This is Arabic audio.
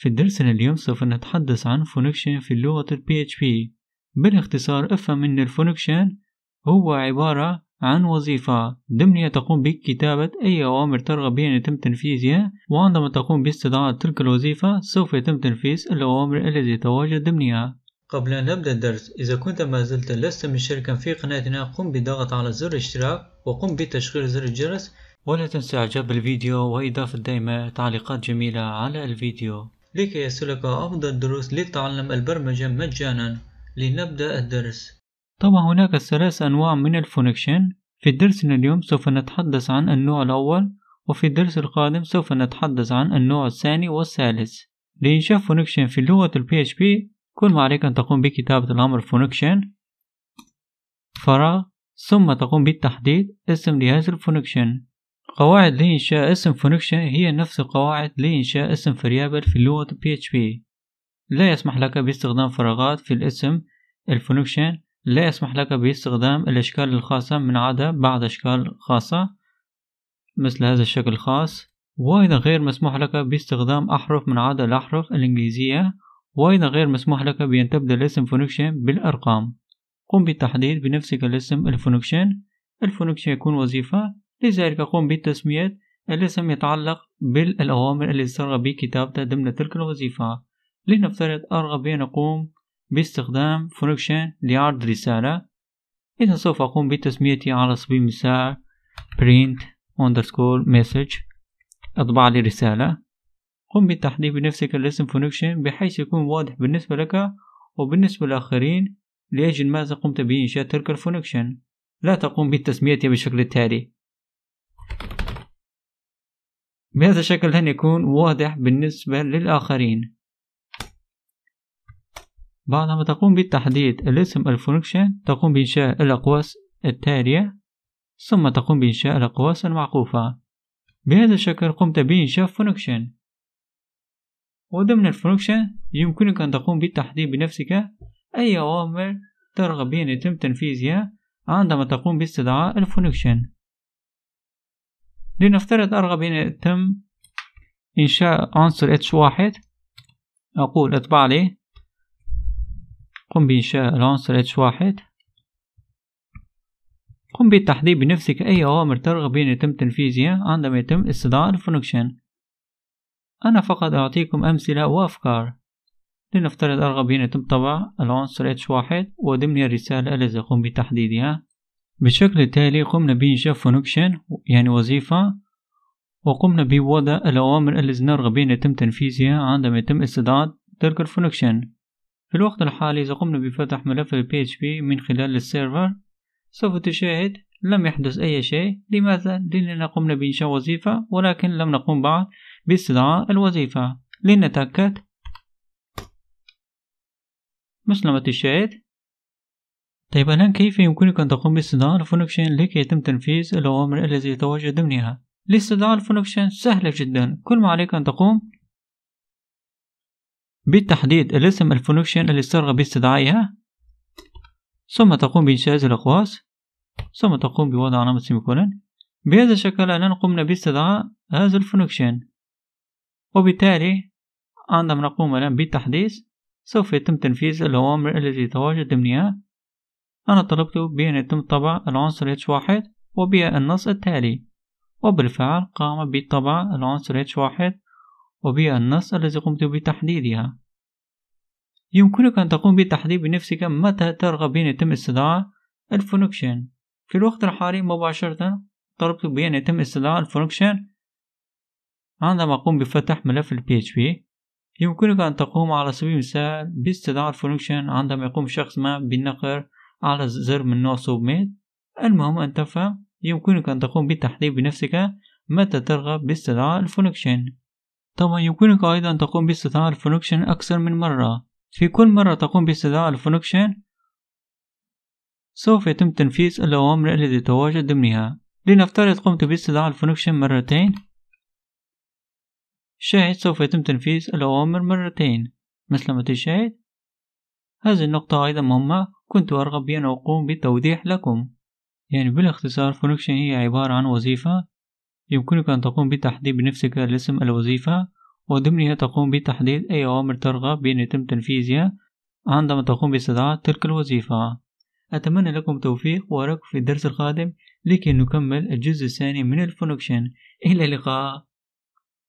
في درسنا اليوم سوف نتحدث عن فونكشن في اللغة ال PHP بالاختصار افهم ان الفونكشن هو عبارة عن وظيفة ضمنها تقوم بكتابة أي أوامر ترغب بها أن يتم تنفيذها وعندما تقوم باستدعاء تلك الوظيفة سوف يتم تنفيذ الأوامر التي تواجد ضمنها قبل أن نبدأ الدرس إذا كنت ما زلت لست مشتركا في قناتنا قم بالضغط على زر الاشتراك وقم بتشغيل زر الجرس ولا تنسى إعجاب الفيديو وإضافة دائما تعليقات جميلة على الفيديو لكي يصلك أفضل دروس لتعلم البرمجة مجانا لنبدأ الدرس طبعا هناك ثلاث أنواع من الفونكشن في درسنا اليوم سوف نتحدث عن النوع الأول وفي الدرس القادم سوف نتحدث عن النوع الثاني والثالث لإنشاء فونكشن في لغة ال PHP كل ما عليك أن تقوم بكتابة الأمر فونكشن فراغ ثم تقوم بالتحديد اسم لهذا الفونكشن قواعد لإنشاء اسم فونكشن هي نفس القواعد لإنشاء اسم فريابل في لغة PHP لا يسمح لك باستخدام فراغات في الاسم الفونكشن لا يسمح لك باستخدام الأشكال الخاصة من عدا بعض أشكال خاصة مثل هذا الشكل الخاص وأيضا غير مسموح لك باستخدام أحرف من عدا الأحرف الإنجليزية وأيضا غير مسموح لك بأن تبدل اسم فونكشن بالأرقام قم بالتحديد بنفسك الاسم الفونكشن الفونكشن يكون وظيفة لذلك قم بالتسميات الاسم يتعلق بالأوامر التي سر بكتابتها ضمن تلك الوظيفة لنفترض أرغب بأن أقوم باستخدام فونكشن لعرض رسالة إذا سوف أقوم بتسميته على سبيل المثال print underscore message أطبع لي رسالة قم بالتحديد بنفسك الاسم فونكشن بحيث يكون واضح بالنسبة لك وبالنسبة للآخرين لأجل ماذا قمت بإنشاء تلك الفونكشن لا تقوم بالتسمية بشكل التالي بهذا الشكل يكون واضح بالنسبة للآخرين بعد ما تقوم بتحديد الاسم الفونكشن تقوم بإنشاء الأقواس التالية ثم تقوم بإنشاء الأقواس المعقوفة بهذا الشكل قمت بإنشاء فونكشن وضمن الفونكشن يمكنك أن تقوم بالتحديد بنفسك أي أوامر ترغب بأن يتم تنفيذها عندما تقوم باستدعاء الفونكشن لنفترض أرغب أن يتم إنشاء عنصر اتش واحد أقول اطبع لي قم بإنشاء العنصر اتش واحد قم بالتحديد بنفسك أي أوامر ترغب أن يتم تنفيذها عندما يتم استدعاء الفونكشن أنا فقط أعطيكم أمثلة وأفكار لنفترض أرغب أن يتم طبع العنصر H1 وضمن الرسالة التي سأقوم بتحديدها بالشكل التالي قمنا بإنشاء فانكشن يعني وظيفة وقمنا بوضع الأوامر التي نرغب بأن يتم تنفيذها عندما يتم استدعاء تلك الفانكشن في الوقت الحالي إذا قمنا بفتح ملف ال PHP من خلال السيرفر سوف تشاهد لم يحدث أي شيء لماذا؟ لأننا قمنا بإنشاء وظيفة ولكن لم نقم بعد باستدعاء الوظيفة لنتأكد مثل ما تشاهد طيب الآن كيف يمكنك أن تقوم باستدعاء الفونكشن لكي يتم تنفيذ الأوامر التي يتواجد ضمنها؟ لاستدعاء الفونكشن سهلة جدا كل ما عليك أن تقوم بالتحديد الاسم الفونكشن اللي ترغب باستدعائها ثم تقوم بإنشاء الأقواس ثم تقوم بوضع علامة سيميكولون بهذا الشكل الآن قمنا باستدعاء هذا الفونكشن وبالتالي عندما نقوم الآن بالتحديث سوف يتم تنفيذ الأوامر التي يتواجد ضمنها أنا طلبت بأن يتم طبع العنصر H1 وبالنص التالي وبالفعل قام بطبع العنصر H1 وبالنص الذي قمت بتحديدها يمكنك أن تقوم بتحديد بنفسك متى ترغب بأن يتم استدعاء الفونكشن في الوقت الحالي مباشرة طلبت بأن يتم استدعاء الفونكشن عندما أقوم بفتح ملف ال PHP يمكنك أن تقوم على سبيل المثال باستدعاء الفونكشن عندما يقوم شخص ما بالنقر على زر من نوع سوبميت المهم أن تفهم يمكنك أن تقوم بالتحديد بنفسك متى ترغب باستدعاء الفونكشن طبعا يمكنك أيضا تقوم باستدعاء الفونكشن أكثر من مرة في كل مرة تقوم باستدعاء الفونكشن سوف يتم تنفيذ الأوامر التي تتواجد ضمنها لنفترض قمت باستدعاء الفونكشن مرتين شاهد سوف يتم تنفيذ الأوامر مرتين مثل ما تشاهد هذه النقطة أيضا مهمة كنت أرغب بأن أقوم بالتوضيح لكم يعني بالاختصار فونكشن هي عبارة عن وظيفة يمكنك أن تقوم بتحديد بنفسك الاسم الوظيفة وضمنها تقوم بتحديد أي أوامر ترغب بأن يتم تنفيذها عندما تقوم باستدعاء تلك الوظيفة أتمنى لكم التوفيق وأراكم في الدرس القادم لكي نكمل الجزء الثاني من الفونكشن إلى اللقاء